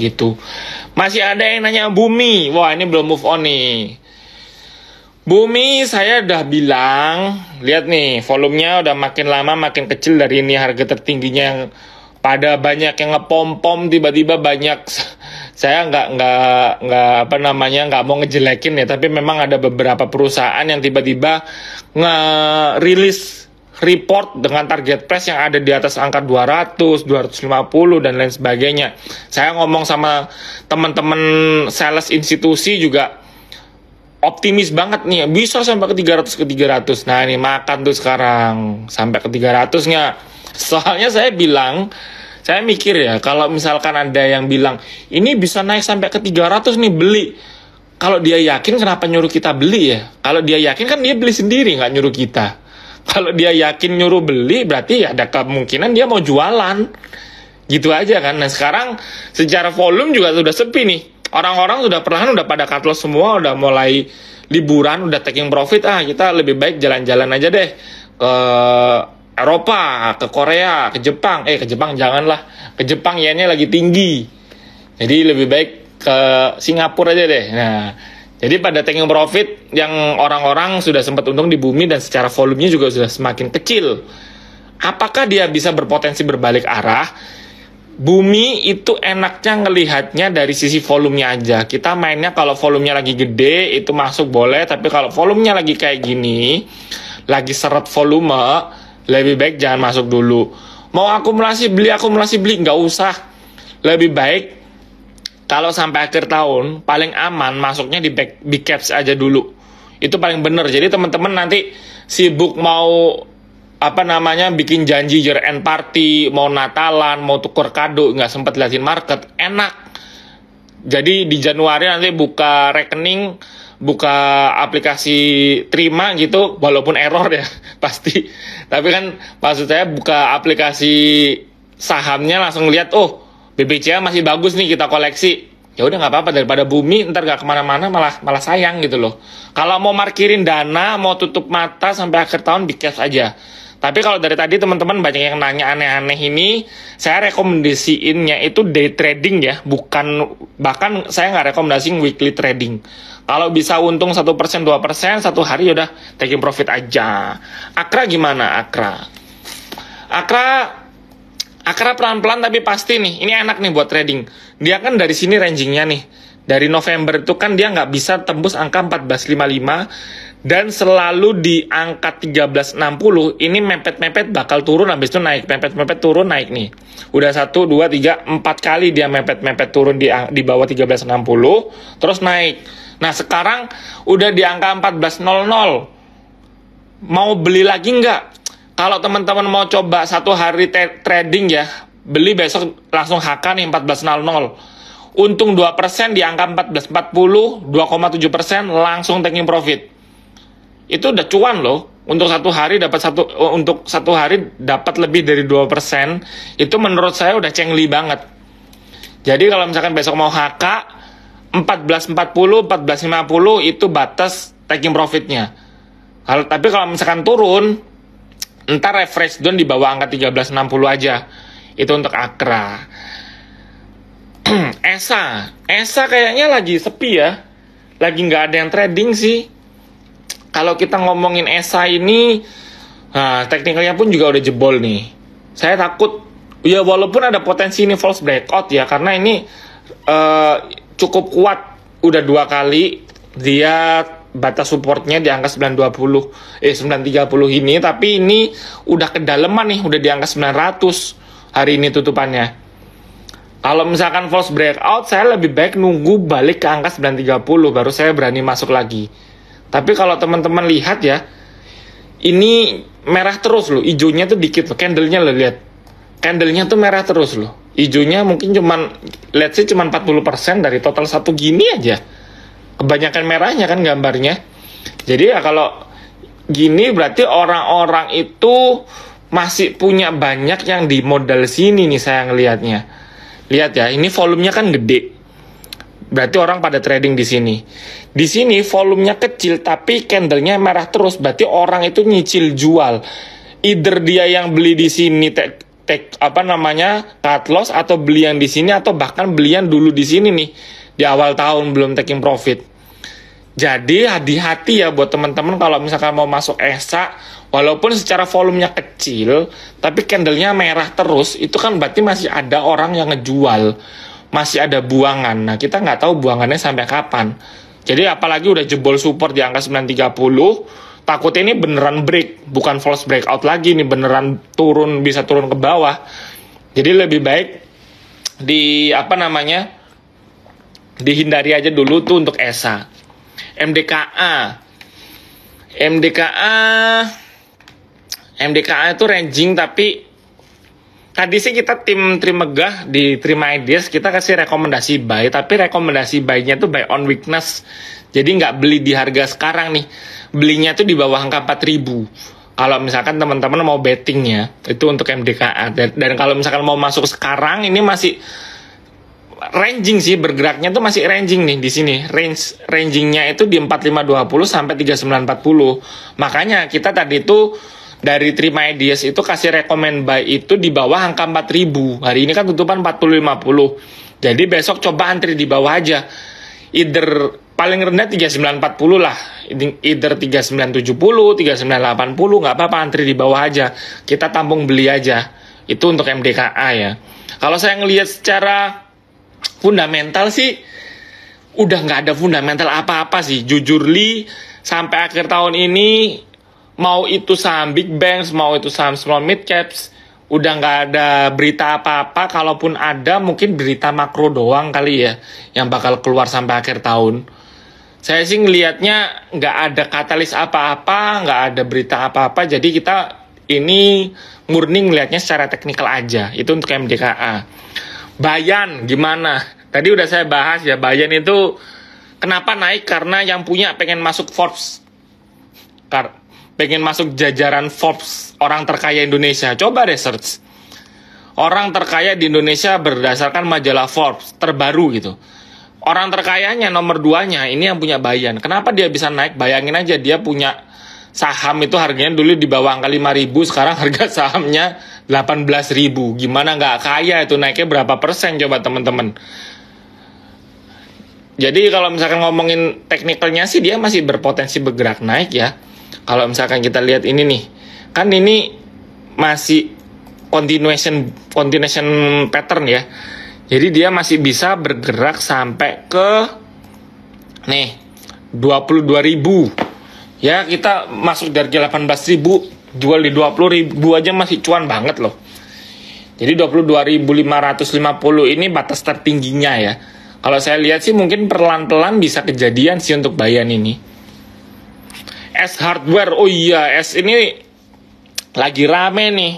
gitu. Masih ada yang nanya Bumi. Wah, ini belum move on nih. Bumi saya udah bilang, lihat nih, volumenya udah makin lama makin kecil dari ini harga tertingginya yang pada banyak yang ngepom-pom tiba-tiba banyak saya nggak nggak nggak apa namanya nggak mau ngejelekin ya tapi memang ada beberapa perusahaan yang tiba-tiba nge-release report dengan target price yang ada di atas angka 200, 250 dan lain sebagainya. Saya ngomong sama teman-teman sales institusi juga optimis banget nih bisa sampai ke 300 ke 300 nah ini makan tuh sekarang sampai ke 300 nya soalnya saya bilang saya mikir ya kalau misalkan ada yang bilang ini bisa naik sampai ke 300 nih beli kalau dia yakin kenapa nyuruh kita beli ya kalau dia yakin kan dia beli sendiri nggak nyuruh kita kalau dia yakin nyuruh beli berarti ya ada kemungkinan dia mau jualan. Gitu aja kan. Nah sekarang secara volume juga sudah sepi nih. Orang-orang sudah perlahan udah pada cut loss semua, udah mulai liburan, udah taking profit. Ah kita lebih baik jalan-jalan aja deh ke Eropa, ke Korea, ke Jepang. Eh ke Jepang janganlah. Ke Jepang yennya lagi tinggi. Jadi lebih baik ke Singapura aja deh. Nah, jadi pada taking profit yang orang-orang sudah sempat untung di bumi dan secara volumenya juga sudah semakin kecil. Apakah dia bisa berpotensi berbalik arah? Bumi itu enaknya ngelihatnya dari sisi volumenya aja. Kita mainnya kalau volumenya lagi gede itu masuk boleh, tapi kalau volumenya lagi kayak gini, lagi seret volume, lebih baik jangan masuk dulu. Mau akumulasi beli akumulasi beli nggak usah. Lebih baik kalau sampai akhir tahun paling aman masuknya di back, big caps aja dulu. Itu paling bener. Jadi teman-teman nanti sibuk mau apa namanya bikin janji year end party, mau Natalan, mau tukar kado, nggak sempat liatin market, enak. Jadi di Januari nanti buka rekening, buka aplikasi terima gitu, walaupun error ya pasti. Tapi kan maksud saya buka aplikasi sahamnya langsung lihat, oh BBCA masih bagus nih kita koleksi ya udah nggak apa-apa daripada bumi ntar gak kemana-mana malah malah sayang gitu loh kalau mau markirin dana mau tutup mata sampai akhir tahun di cash aja tapi kalau dari tadi teman-teman banyak yang nanya aneh-aneh ini saya rekomendasiinnya itu day trading ya bukan bahkan saya nggak rekomendasiin weekly trading kalau bisa untung satu persen dua persen satu hari ya udah taking profit aja akra gimana akra akra Akrab pelan-pelan tapi pasti nih. Ini enak nih buat trading. Dia kan dari sini rangingnya nih. Dari November itu kan dia nggak bisa tembus angka 1455 dan selalu di angka 1360 ini mepet-mepet bakal turun habis itu naik mepet-mepet turun naik nih udah 1, 2, 3, 4 kali dia mepet-mepet turun di, di bawah 1360 terus naik nah sekarang udah di angka 1400 mau beli lagi nggak kalau teman-teman mau coba satu hari trading ya, beli besok langsung HK nih 14.00. Untung 2% di angka 14.40, 2,7% langsung taking profit. Itu udah cuan loh. Untuk satu hari dapat satu eh, untuk satu hari dapat lebih dari 2%, itu menurut saya udah cengli banget. Jadi kalau misalkan besok mau HK 14.40, 14.50 itu batas taking profitnya. Kalau tapi kalau misalkan turun Ntar refresh down di bawah angka 1360 aja. Itu untuk Akra. Esa, Esa kayaknya lagi sepi ya. Lagi nggak ada yang trading sih. Kalau kita ngomongin Esa ini, nah, teknikalnya pun juga udah jebol nih. Saya takut, ya walaupun ada potensi ini false breakout ya, karena ini uh, cukup kuat. Udah dua kali dia batas supportnya di angka 920 eh 930 ini tapi ini udah kedalaman nih udah di angka 900 hari ini tutupannya kalau misalkan false breakout saya lebih baik nunggu balik ke angka 930 baru saya berani masuk lagi tapi kalau teman-teman lihat ya ini merah terus loh hijaunya tuh dikit loh candlenya lo lihat candlenya tuh merah terus loh hijaunya mungkin cuman let's say cuman 40% dari total satu gini aja kebanyakan merahnya kan gambarnya. Jadi ya kalau gini berarti orang-orang itu masih punya banyak yang di modal sini nih saya ngelihatnya. Lihat ya, ini volumenya kan gede. Berarti orang pada trading di sini. Di sini volumenya kecil tapi candlenya merah terus. Berarti orang itu nyicil jual. Either dia yang beli di sini tek tek apa namanya cut loss atau beli yang di sini atau bahkan beli yang dulu di sini nih di awal tahun belum taking profit. Jadi hati-hati ya buat teman-teman kalau misalkan mau masuk ESA, walaupun secara volumenya kecil, tapi candlenya merah terus, itu kan berarti masih ada orang yang ngejual, masih ada buangan. Nah kita nggak tahu buangannya sampai kapan. Jadi apalagi udah jebol support di angka 930, takut ini beneran break, bukan false breakout lagi ini beneran turun bisa turun ke bawah. Jadi lebih baik di apa namanya dihindari aja dulu tuh untuk ESA. MDKA. MDKA MDKA itu ranging tapi tadi sih kita tim Trimegah di Ideas kita kasih rekomendasi buy tapi rekomendasi buy-nya tuh buy on weakness. Jadi nggak beli di harga sekarang nih. Belinya tuh di bawah angka 4000 kalau misalkan teman-teman mau betting ya itu untuk MDKA dan kalau misalkan mau masuk sekarang ini masih ranging sih bergeraknya tuh masih ranging nih di sini. Range rangingnya itu di 4520 sampai 3940. Makanya kita tadi tuh dari Trima Ideas itu kasih rekomend buy itu di bawah angka 4000. Hari ini kan tutupan 4050. Jadi besok coba antri di bawah aja. Either paling rendah 3940 lah. Either 3970, 3980 nggak apa-apa antri di bawah aja. Kita tampung beli aja. Itu untuk MDKA ya. Kalau saya ngelihat secara fundamental sih udah nggak ada fundamental apa-apa sih jujur li sampai akhir tahun ini mau itu saham big banks mau itu saham small mid caps udah nggak ada berita apa-apa kalaupun ada mungkin berita makro doang kali ya yang bakal keluar sampai akhir tahun saya sih ngelihatnya nggak ada katalis apa-apa nggak ada berita apa-apa jadi kita ini murni ngelihatnya secara teknikal aja itu untuk MDKA Bayan gimana? Tadi udah saya bahas ya, Bayan itu kenapa naik karena yang punya pengen masuk Forbes. Kar pengen masuk jajaran Forbes orang terkaya Indonesia. Coba research Orang terkaya di Indonesia berdasarkan majalah Forbes terbaru gitu. Orang terkayanya nomor duanya ini yang punya Bayan. Kenapa dia bisa naik? Bayangin aja dia punya saham itu harganya dulu di bawah angka 5000 sekarang harga sahamnya 18000 gimana nggak kaya itu naiknya berapa persen coba teman-teman jadi kalau misalkan ngomongin teknikalnya sih dia masih berpotensi bergerak naik ya kalau misalkan kita lihat ini nih kan ini masih continuation continuation pattern ya jadi dia masih bisa bergerak sampai ke nih 22.000 ya kita masuk dari 18 ribu jual di 20 ribu aja masih cuan banget loh jadi 22.550 ini batas tertingginya ya kalau saya lihat sih mungkin perlahan-lahan bisa kejadian sih untuk bayan ini S hardware oh iya S ini lagi rame nih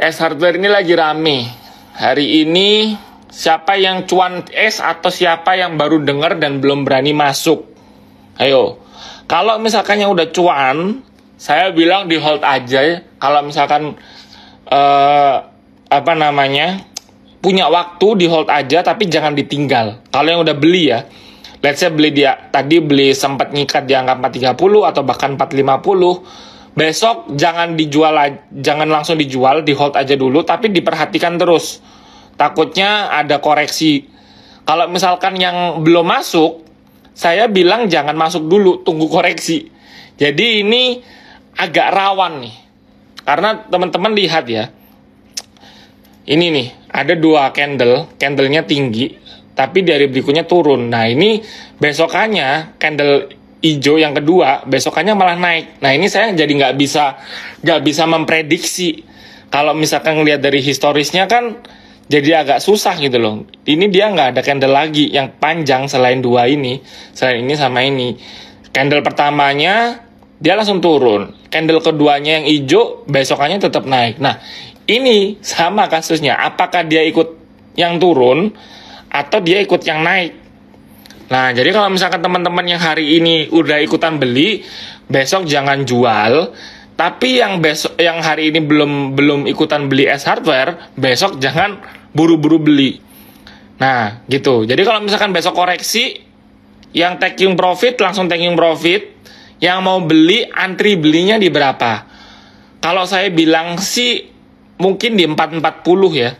S hardware ini lagi rame hari ini siapa yang cuan S atau siapa yang baru dengar dan belum berani masuk Ayo, kalau misalkan yang udah cuan, saya bilang di hold aja. Ya. Kalau misalkan uh, apa namanya punya waktu di hold aja, tapi jangan ditinggal. Kalau yang udah beli ya, let's say beli dia tadi beli sempat ngikat di angka 430 atau bahkan 450 besok jangan dijual jangan langsung dijual di hold aja dulu tapi diperhatikan terus takutnya ada koreksi kalau misalkan yang belum masuk saya bilang jangan masuk dulu, tunggu koreksi. Jadi ini agak rawan nih. Karena teman-teman lihat ya. Ini nih, ada dua candle, candlenya tinggi, tapi dari berikutnya turun. Nah ini besokannya candle hijau yang kedua, besokannya malah naik. Nah ini saya jadi nggak bisa nggak bisa memprediksi. Kalau misalkan lihat dari historisnya kan jadi agak susah gitu loh. Ini dia nggak ada candle lagi yang panjang selain dua ini, selain ini sama ini. Candle pertamanya dia langsung turun, candle keduanya yang hijau besokannya tetap naik. Nah ini sama kasusnya, apakah dia ikut yang turun atau dia ikut yang naik? Nah jadi kalau misalkan teman-teman yang hari ini udah ikutan beli, besok jangan jual, tapi yang besok yang hari ini belum belum ikutan beli S hardware, besok jangan buru-buru beli. Nah, gitu. Jadi kalau misalkan besok koreksi yang taking profit langsung taking profit, yang mau beli antri belinya di berapa? Kalau saya bilang sih mungkin di 440 ya.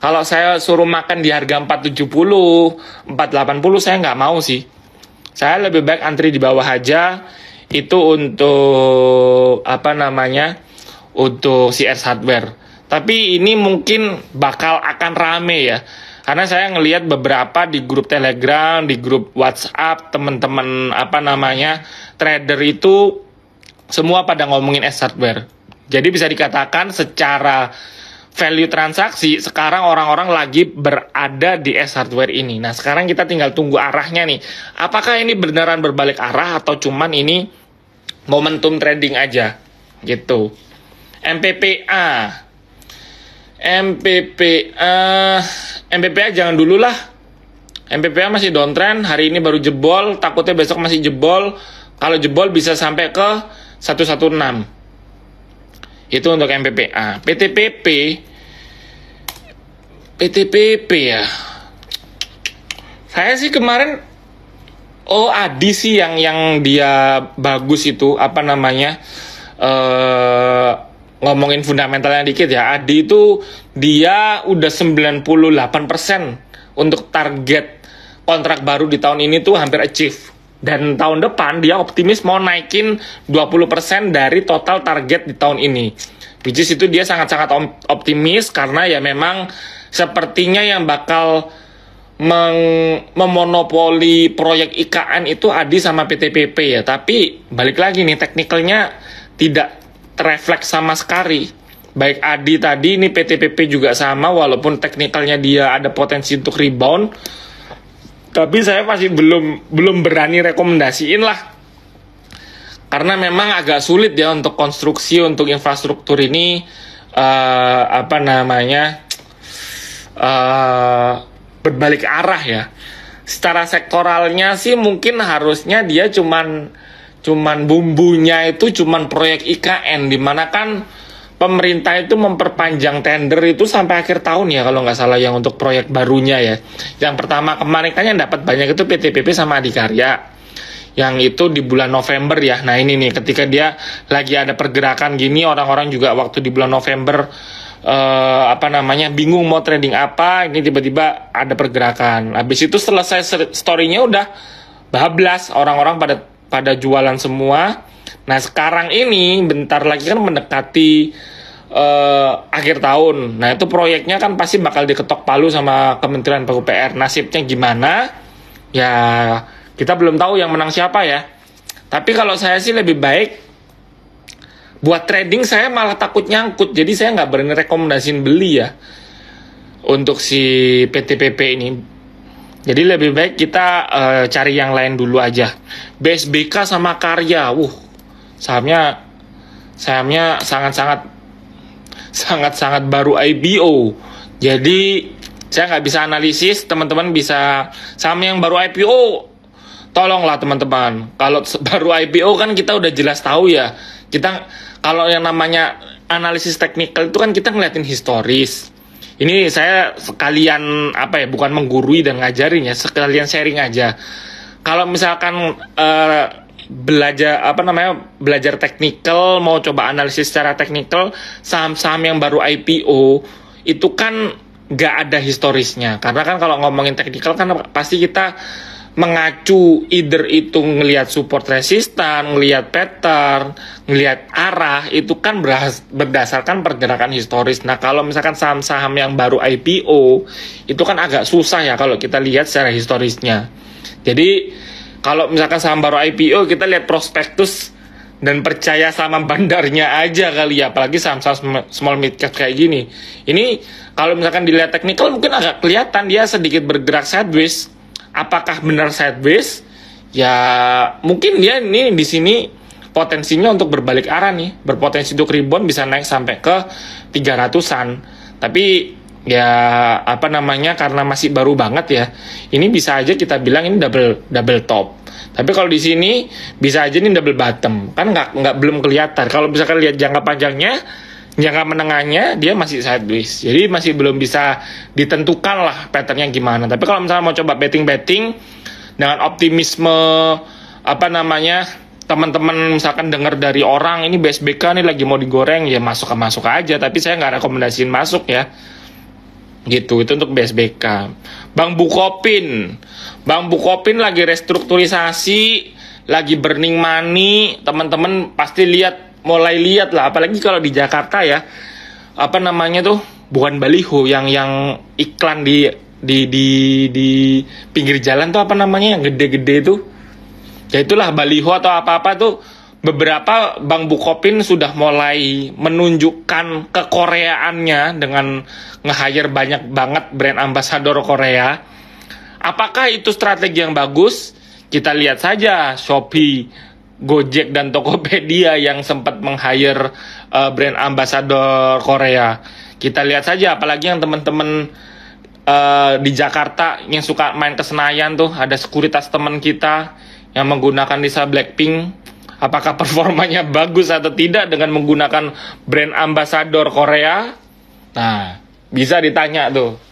Kalau saya suruh makan di harga 470, 480 saya nggak mau sih. Saya lebih baik antri di bawah aja itu untuk apa namanya untuk CS hardware tapi ini mungkin bakal akan rame ya karena saya ngelihat beberapa di grup Telegram, di grup WhatsApp, teman-teman apa namanya trader itu semua pada ngomongin S hardware. Jadi bisa dikatakan secara value transaksi sekarang orang-orang lagi berada di S hardware ini. Nah, sekarang kita tinggal tunggu arahnya nih. Apakah ini beneran berbalik arah atau cuman ini momentum trading aja gitu. MPPA MPPA MPPA jangan dulu lah. MPPA masih downtrend, hari ini baru jebol, takutnya besok masih jebol. Kalau jebol bisa sampai ke 116. Itu untuk MPP. MPPA. PTPP PTPP ya. Saya sih kemarin oh Adi sih yang yang dia bagus itu apa namanya? eh ngomongin fundamentalnya dikit ya. Adi itu dia udah 98% untuk target kontrak baru di tahun ini tuh hampir achieve dan tahun depan dia optimis mau naikin 20% dari total target di tahun ini. Which is itu dia sangat-sangat optimis karena ya memang sepertinya yang bakal meng memonopoli proyek IKN itu Adi sama PTPP ya. Tapi balik lagi nih teknikalnya tidak refleks sama sekali. Baik Adi tadi ini PTPP juga sama walaupun teknikalnya dia ada potensi untuk rebound tapi saya masih belum belum berani rekomendasiin lah karena memang agak sulit ya untuk konstruksi untuk infrastruktur ini uh, apa namanya uh, berbalik arah ya secara sektoralnya sih mungkin harusnya dia cuman cuman bumbunya itu cuman proyek IKN dimana kan pemerintah itu memperpanjang tender itu sampai akhir tahun ya kalau nggak salah yang untuk proyek barunya ya. Yang pertama kemarin kan yang dapat banyak itu PTPP sama Adikarya. Yang itu di bulan November ya. Nah ini nih ketika dia lagi ada pergerakan gini orang-orang juga waktu di bulan November eh, apa namanya bingung mau trading apa ini tiba-tiba ada pergerakan. Habis itu selesai storynya udah bablas orang-orang pada pada jualan semua Nah sekarang ini bentar lagi kan mendekati uh, akhir tahun. Nah itu proyeknya kan pasti bakal diketok palu sama Kementerian PUPR. Nasibnya gimana? Ya kita belum tahu yang menang siapa ya. Tapi kalau saya sih lebih baik buat trading saya malah takut nyangkut. Jadi saya nggak berani rekomendasiin beli ya untuk si PTPP ini. Jadi lebih baik kita uh, cari yang lain dulu aja. BSBK sama Karya, wuh sahamnya sahamnya sangat-sangat sangat-sangat baru IPO. Jadi saya nggak bisa analisis, teman-teman bisa saham yang baru IPO. Tolonglah teman-teman, kalau baru IPO kan kita udah jelas tahu ya. Kita kalau yang namanya analisis teknikal itu kan kita ngeliatin historis. Ini saya sekalian apa ya, bukan menggurui dan ngajarin ya, sekalian sharing aja. Kalau misalkan uh, belajar apa namanya belajar teknikal mau coba analisis secara teknikal saham-saham yang baru IPO itu kan gak ada historisnya karena kan kalau ngomongin teknikal kan pasti kita mengacu either itu ngelihat support resistan, ngelihat pattern, ngelihat arah itu kan berdasarkan pergerakan historis. Nah, kalau misalkan saham-saham yang baru IPO itu kan agak susah ya kalau kita lihat secara historisnya. Jadi kalau misalkan saham baru IPO kita lihat prospektus dan percaya sama bandarnya aja kali ya apalagi saham-saham small mid cap kayak gini ini kalau misalkan dilihat teknikal mungkin agak kelihatan dia sedikit bergerak sideways apakah benar sideways ya mungkin dia ini di sini potensinya untuk berbalik arah nih berpotensi untuk rebound bisa naik sampai ke 300-an tapi ya apa namanya karena masih baru banget ya ini bisa aja kita bilang ini double double top tapi kalau di sini bisa aja ini double bottom kan nggak nggak belum kelihatan kalau bisa kalian lihat jangka panjangnya jangka menengahnya dia masih sideways jadi masih belum bisa ditentukan lah patternnya gimana tapi kalau misalnya mau coba betting betting dengan optimisme apa namanya teman-teman misalkan dengar dari orang ini BSBK nih lagi mau digoreng ya masuk ke masuk aja tapi saya nggak rekomendasiin masuk ya gitu itu untuk BSBK Bang Bukopin Bang Bukopin lagi restrukturisasi lagi burning money teman-teman pasti lihat mulai lihat lah apalagi kalau di Jakarta ya apa namanya tuh bukan baliho yang yang iklan di di di di pinggir jalan tuh apa namanya yang gede-gede tuh ya itulah baliho atau apa-apa tuh beberapa Bang Bukopin sudah mulai menunjukkan kekoreaannya dengan nge-hire banyak banget brand ambassador Korea. Apakah itu strategi yang bagus? Kita lihat saja Shopee, Gojek dan Tokopedia yang sempat meng-hire uh, brand ambassador Korea. Kita lihat saja apalagi yang teman-teman uh, di Jakarta yang suka main ke Senayan tuh ada sekuritas teman kita yang menggunakan Lisa Blackpink apakah performanya bagus atau tidak dengan menggunakan brand ambassador Korea? Nah, bisa ditanya tuh.